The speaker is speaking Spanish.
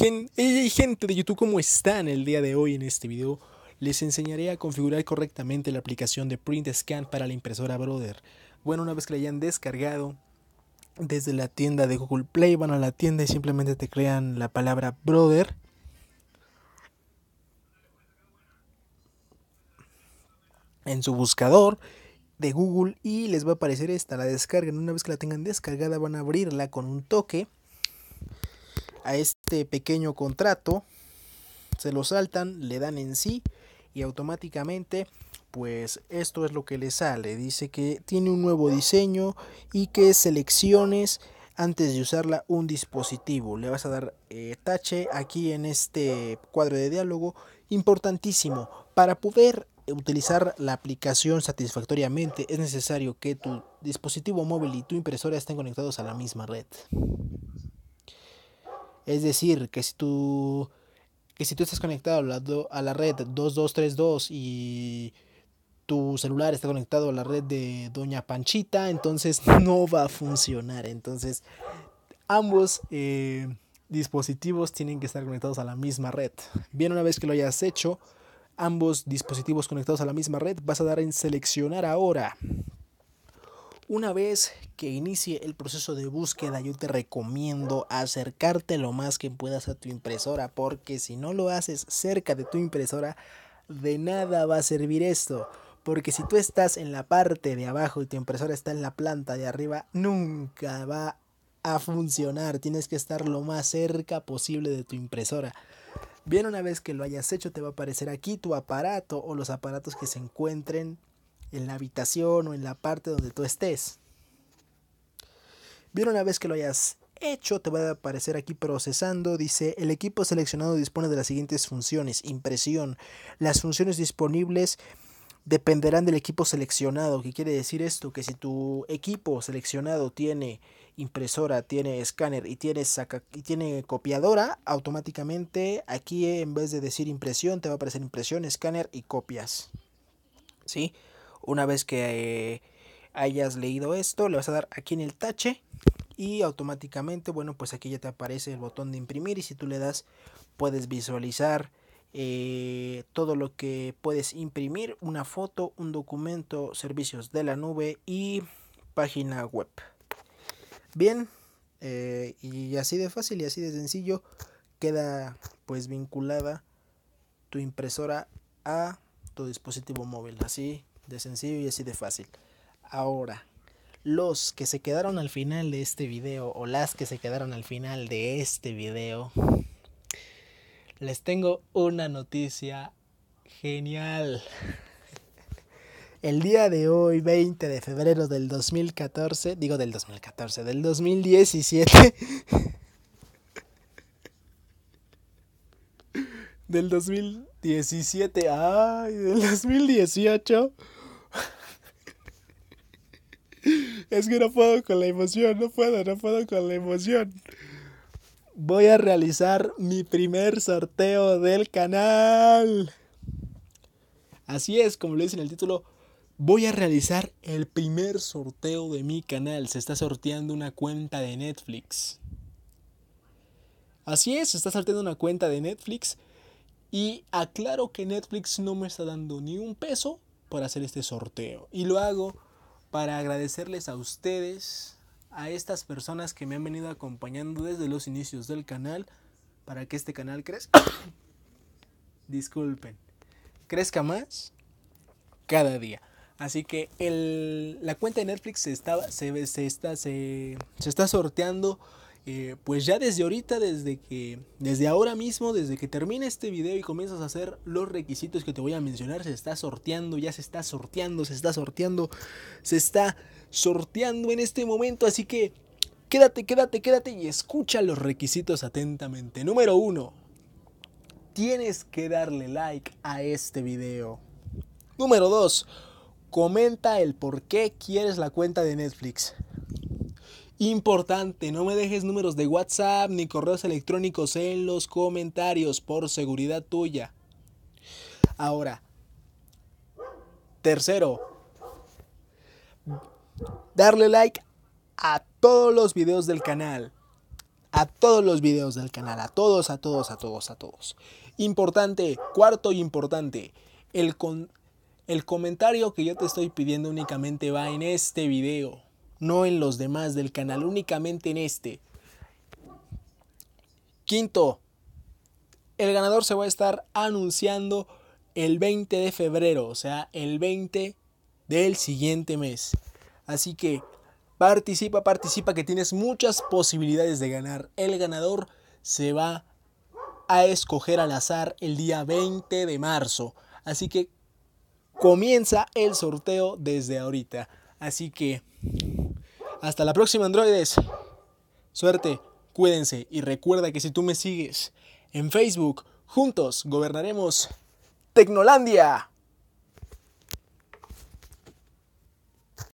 y eh, eh, gente de YouTube, ¿cómo están el día de hoy en este video? Les enseñaré a configurar correctamente la aplicación de Print Scan para la impresora Brother. Bueno, una vez que la hayan descargado desde la tienda de Google Play, van a la tienda y simplemente te crean la palabra Brother. En su buscador de Google y les va a aparecer esta, la descargan. Una vez que la tengan descargada van a abrirla con un toque a este pequeño contrato, se lo saltan, le dan en sí y automáticamente pues esto es lo que le sale. Dice que tiene un nuevo diseño y que selecciones antes de usarla un dispositivo. Le vas a dar eh, tache aquí en este cuadro de diálogo. Importantísimo, para poder utilizar la aplicación satisfactoriamente es necesario que tu dispositivo móvil y tu impresora estén conectados a la misma red. Es decir, que si tú, que si tú estás conectado a la, a la red 2232 y tu celular está conectado a la red de Doña Panchita, entonces no va a funcionar. Entonces, ambos eh, dispositivos tienen que estar conectados a la misma red. Bien, una vez que lo hayas hecho, ambos dispositivos conectados a la misma red, vas a dar en seleccionar ahora. Una vez que inicie el proceso de búsqueda, yo te recomiendo acercarte lo más que puedas a tu impresora, porque si no lo haces cerca de tu impresora, de nada va a servir esto. Porque si tú estás en la parte de abajo y tu impresora está en la planta de arriba, nunca va a funcionar. Tienes que estar lo más cerca posible de tu impresora. Bien, una vez que lo hayas hecho, te va a aparecer aquí tu aparato o los aparatos que se encuentren en la habitación o en la parte donde tú estés. Bien, una vez que lo hayas hecho, te va a aparecer aquí procesando. Dice, el equipo seleccionado dispone de las siguientes funciones. Impresión. Las funciones disponibles dependerán del equipo seleccionado. ¿Qué quiere decir esto? Que si tu equipo seleccionado tiene impresora, tiene escáner y tiene, y tiene copiadora, automáticamente aquí en vez de decir impresión, te va a aparecer impresión, escáner y copias. ¿Sí? Una vez que hayas leído esto, le vas a dar aquí en el tache y automáticamente, bueno, pues aquí ya te aparece el botón de imprimir y si tú le das puedes visualizar eh, todo lo que puedes imprimir, una foto, un documento, servicios de la nube y página web. Bien, eh, y así de fácil y así de sencillo queda pues vinculada tu impresora a tu dispositivo móvil. Así de sencillo y así de fácil. Ahora, los que se quedaron al final de este video o las que se quedaron al final de este video, les tengo una noticia genial. El día de hoy, 20 de febrero del 2014, digo del 2014, del 2017. del 2017, ay, del 2018 Es que no puedo con la emoción, no puedo, no puedo con la emoción. Voy a realizar mi primer sorteo del canal. Así es, como lo dice en el título, voy a realizar el primer sorteo de mi canal. Se está sorteando una cuenta de Netflix. Así es, se está sorteando una cuenta de Netflix. Y aclaro que Netflix no me está dando ni un peso Para hacer este sorteo. Y lo hago para agradecerles a ustedes, a estas personas que me han venido acompañando desde los inicios del canal, para que este canal crezca. Disculpen. Crezca más cada día. Así que la cuenta de Netflix estaba, se, está, se está sorteando eh, pues ya desde ahorita, desde que, desde ahora mismo, desde que termine este video y comienzas a hacer los requisitos que te voy a mencionar, se está sorteando, ya se está sorteando, se está sorteando, se está sorteando en este momento, así que quédate, quédate, quédate y escucha los requisitos atentamente. Número uno, tienes que darle like a este video. Número dos, comenta el por qué quieres la cuenta de Netflix. Importante, no me dejes números de WhatsApp ni correos electrónicos en los comentarios por seguridad tuya. Ahora, tercero, darle like a todos los videos del canal. A todos los videos del canal, a todos, a todos, a todos, a todos. Importante, cuarto y importante, el, el comentario que yo te estoy pidiendo únicamente va en este video no en los demás del canal, únicamente en este. Quinto, el ganador se va a estar anunciando el 20 de febrero, o sea, el 20 del siguiente mes. Así que participa, participa, que tienes muchas posibilidades de ganar. El ganador se va a escoger al azar el día 20 de marzo. Así que comienza el sorteo desde ahorita. Así que hasta la próxima, androides. Suerte, cuídense y recuerda que si tú me sigues en Facebook, juntos gobernaremos Tecnolandia.